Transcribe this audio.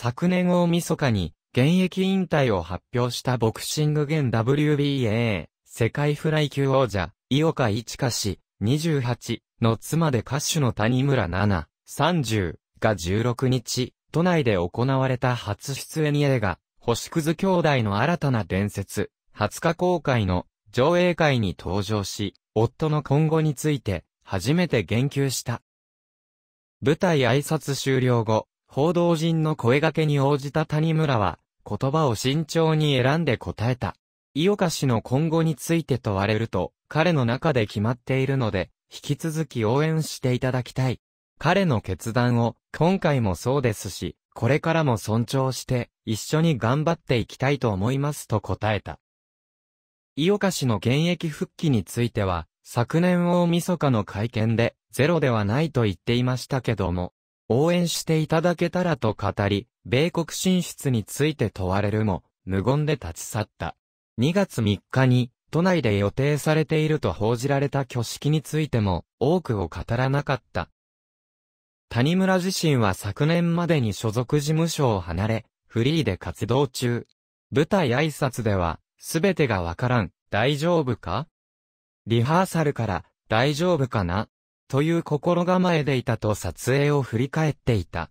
昨年大晦日に現役引退を発表したボクシング現 WBA 世界フライ級王者、井岡一華氏28の妻で歌手の谷村奈々30が16日、都内で行われた初出演映画、星屑兄弟の新たな伝説、20日公開の上映会に登場し、夫の今後について初めて言及した。舞台挨拶終了後、報道陣の声掛けに応じた谷村は、言葉を慎重に選んで答えた。井岡氏の今後について問われると、彼の中で決まっているので、引き続き応援していただきたい。彼の決断を、今回もそうですし、これからも尊重して、一緒に頑張っていきたいと思いますと答えた。井岡氏の現役復帰については、昨年大晦日の会見で、ゼロではないと言っていましたけども、応援していただけたらと語り、米国進出について問われるも、無言で立ち去った。2月3日に、都内で予定されていると報じられた挙式についても、多くを語らなかった。谷村自身は昨年までに所属事務所を離れ、フリーで活動中。舞台挨拶では、すべてがわからん、大丈夫かリハーサルから、大丈夫かなという心構えでいたと撮影を振り返っていた。